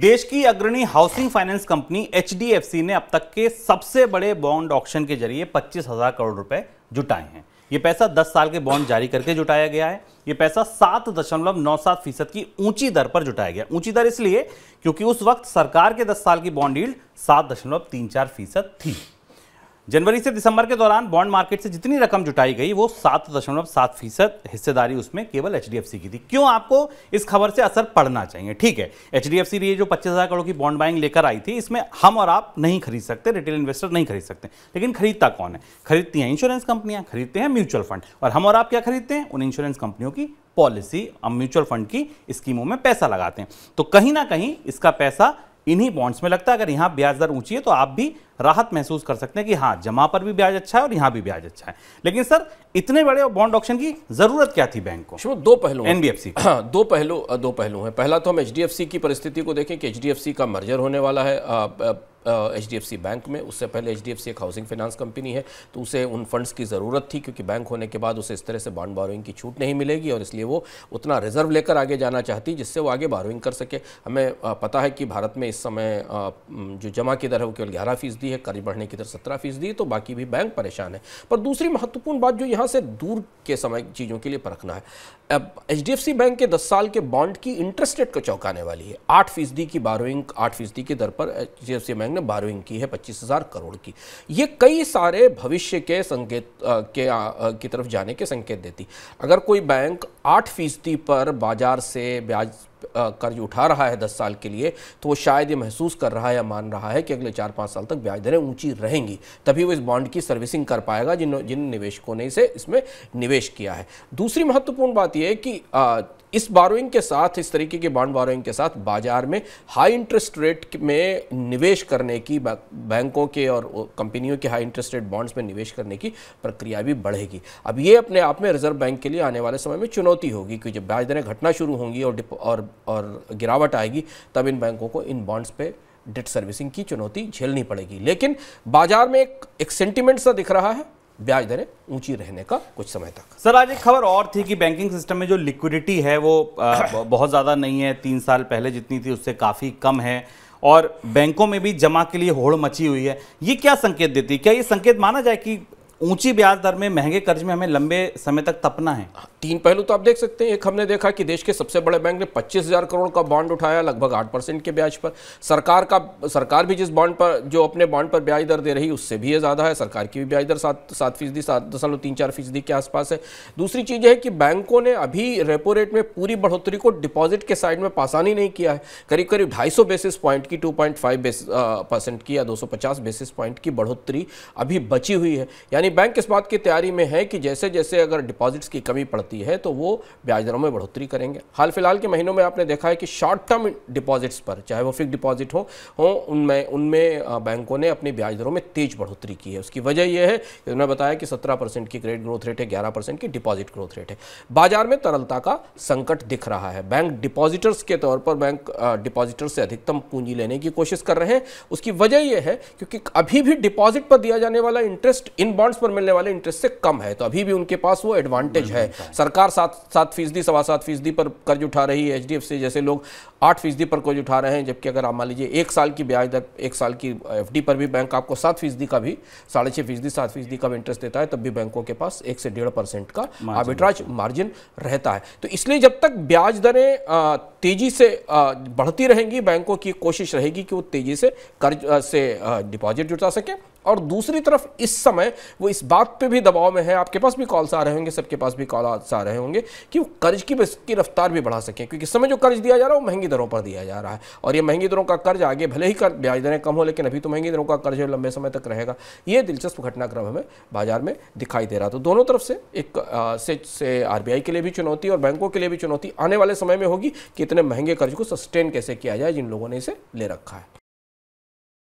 देश की अग्रणी हाउसिंग फाइनेंस कंपनी एच ने अब तक के सबसे बड़े बॉन्ड ऑप्शन के जरिए पच्चीस हजार करोड़ रुपए जुटाए हैं ये पैसा 10 साल के बॉन्ड जारी करके जुटाया गया है ये पैसा सात दशमलव नौ सात फीसद की ऊंची दर पर जुटाया गया ऊंची दर इसलिए क्योंकि उस वक्त सरकार के 10 साल की बॉन्ड डील सात दशमलव तीन चार फीसद थी जनवरी से दिसंबर के दौरान बॉन्ड मार्केट से जितनी रकम जुटाई गई वो सात दशमलव सात फीसद हिस्सेदारी उसमें केवल एच की थी क्यों आपको इस खबर से असर पड़ना चाहिए ठीक है एच डी एफ जो पच्चीस हज़ार करोड़ की बॉन्ड बाइंग लेकर आई थी इसमें हम और आप नहीं खरीद सकते रिटेल इन्वेस्टर नहीं खरीद सकते लेकिन खरीदता कौन है खरीदती हैं इंश्योरेंस कंपनियां खरीदते हैं म्यूचुअल फंड और हम और आप क्या खरीदते हैं उन इंश्योरेंस कंपनियों की पॉलिसी और म्यूचुअल फंड की स्कीमों में पैसा लगाते हैं तो कहीं ना कहीं इसका पैसा इन्हीं बॉन्ड्स में लगता है अगर यहाँ ब्याज दर ऊंची है तो आप भी राहत महसूस कर सकते हैं कि हाँ जमा पर भी ब्याज अच्छा है और यहाँ भी ब्याज अच्छा है लेकिन सर इतने बड़े बॉन्ड ऑप्शन की जरूरत क्या थी बैंक को दो पहलू एनबीएफसी हाँ दो पहलू दो पहलू हैं पहला तो हम एच की परिस्थिति को देखें कि एच का मर्जर होने वाला है आ, आ, H D F C bank में उससे पहले एच डी एफ सी एक हाउसिंग फाइनेंस कंपनी है तो उसे उन फंड्स की ज़रूरत थी क्योंकि बैंक होने के बाद उसे इस तरह से बॉन्ड बारोइंग की छूट नहीं मिलेगी और इसलिए वो उतना रिजर्व लेकर आगे जाना चाहती जिससे वो आगे बारोइंग कर सके हमें पता है कि भारत में इस समय जो जमा की दर है वो केवल ग्यारह फीसदी फीसदी है कर्ज बढ़ने की दर सत्रह फीसदी है तो बाकी भी बैंक परेशान है पर दूसरी महत्वपूर्ण बात जो यहाँ से दूर के समय चीज़ों के लिए परखना है अब एच बैंक के दस साल के बॉन्ड की इंटरेस्ट रेट को चौंकाने वाली है आठ फीसदी की बारोइंग आठ फीसदी की दर पर एच बैंक ने बारोइंग की है पच्चीस हज़ार करोड़ की ये कई सारे भविष्य के संकेत के की तरफ जाने के संकेत देती अगर कोई बैंक आठ फीसदी पर बाजार से ब्याज कर्ज उठा रहा है दस साल के लिए तो वो शायद ये महसूस कर रहा है या मान रहा है कि अगले चार पाँच साल तक ब्याज दरें ऊंची रहेंगी तभी वो इस बॉन्ड की सर्विसिंग कर पाएगा जिन जिन निवेशकों ने इसे इसमें निवेश किया है दूसरी महत्वपूर्ण बात यह है कि इस बारोइंग के साथ इस तरीके के बॉन्ड बारोइंग के साथ बाजार में हाई इंटरेस्ट रेट में निवेश करने की बैंकों के और कंपनियों के हाई इंटरेस्ट रेट बॉन्ड्स में निवेश करने की प्रक्रिया भी बढ़ेगी अब ये अपने आप में रिजर्व बैंक के लिए आने वाले समय में चुनौती होगी कि जब ब्याज दरें घटना शुरू होंगी और और और गिरावट आएगी तब इन बैंकों को इन बॉन्ड्स पर डेट सर्विसिंग की चुनौती झेलनी पड़ेगी लेकिन बाजार में एक, एक सेंटिमेंट सा दिख रहा है ब्याज दरें ऊंची रहने का कुछ समय तक सर आज एक खबर और थी कि बैंकिंग सिस्टम में जो लिक्विडिटी है वो बहुत ज़्यादा नहीं है तीन साल पहले जितनी थी उससे काफ़ी कम है और बैंकों में भी जमा के लिए होड़ मची हुई है ये क्या संकेत देती है क्या ये संकेत माना जाए कि ऊंची ब्याज दर में महंगे कर्ज में हमें लंबे समय तक तपना है तीन पहलू तो आप देख सकते हैं एक हमने देखा कि देश के सबसे बड़े बैंक ने 25,000 करोड़ का बॉन्ड उठाया लगभग 8 परसेंट के ब्याज पर सरकार का सरकार भी जिस बॉन्ड पर जो अपने बॉन्ड पर ब्याज दर दे रही उससे भी ये ज़्यादा है सरकार की भी ब्याज दर सात सात फीसदी सात दशमलव तीन चार फीसदी के आसपास है दूसरी चीज़ है कि बैंकों ने अभी रेपो रेट में पूरी बढ़ोतरी को डिपॉजिट के साइड में पासानी नहीं किया है करीब करीब ढाई बेसिस पॉइंट की टू पॉइंट की या दो बेसिस पॉइंट की बढ़ोतरी अभी बची हुई है यानी यानी बैंक इस बात की तैयारी में है कि जैसे जैसे अगर डिपॉजिट्स की कमी पड़ती है तो वो ब्याज दरों में बढ़ोतरी करेंगे हाल फिलहाल के महीनों में आपने देखा है कि शॉर्ट टर्म डिपॉजिट्स पर चाहे वो फिक्स डिपॉजिट हो हों उनमें उनमें बैंकों ने अपनी ब्याज दरों में तेज बढ़ोतरी की है उसकी वजह यह है कि उन्होंने बताया कि सत्रह की क्रेडिट ग्रोथ रेट है ग्यारह की डिपॉजिट ग्रोथ रेट है बाजार में तरलता का संकट दिख रहा है बैंक डिपॉजिटर्स के तौर पर बैंक डिपॉजिटर्स से अधिकतम पूंजी लेने की कोशिश कर रहे हैं उसकी वजह यह है क्योंकि अभी भी डिपॉजिट पर दिया जाने वाला इंटरेस्ट इन बॉन्ड रिटर्न्स पर मिलने वाले इंटरेस्ट से कम है तो अभी भी उनके पास वो एडवांटेज है सरकार सात सात फीसदी सवा सात फीसदी पर कर्ज उठा रही है एच जैसे लोग आठ फीसदी पर कर्ज उठा रहे हैं जबकि अगर आप मान लीजिए एक साल की ब्याज दर एक साल की एफ पर भी बैंक आपको सात फीसदी का भी साढ़े छः फीसदी सात फीसदी का इंटरेस्ट देता है तब भी बैंकों के पास एक से डेढ़ परसेंट का आर्बिट्राज मार्जिन रहता है तो इसलिए जब तक ब्याज दरें तेजी से बढ़ती रहेंगी बैंकों की कोशिश रहेगी कि वो तेजी से कर्ज से डिपॉजिट जुटा सकें और दूसरी तरफ इस समय वो इस बात पे भी दबाव में है आपके पास भी कॉल्स आ रहे होंगे सबके पास भी कॉल आ रहे होंगे कि वो कर्ज की की रफ्तार भी बढ़ा सकें क्योंकि इस समय जो कर्ज दिया जा रहा है वो महंगी दरों पर दिया जा रहा है और ये महंगी दरों का कर्ज आगे भले ही कर ब्याज दरें कम हो लेकिन अभी तो महंगी दरों का कर्ज लंबे समय तक रहेगा ये दिलचस्प घटनाक्रम हमें बाजार में दिखाई दे रहा तो दोनों तरफ से एक से, आर के लिए भी चुनौती और बैंकों के लिए भी चुनौती आने वाले समय में होगी कि इतने महंगे कर्ज को सस्टेन कैसे किया जाए जिन लोगों ने इसे ले रखा है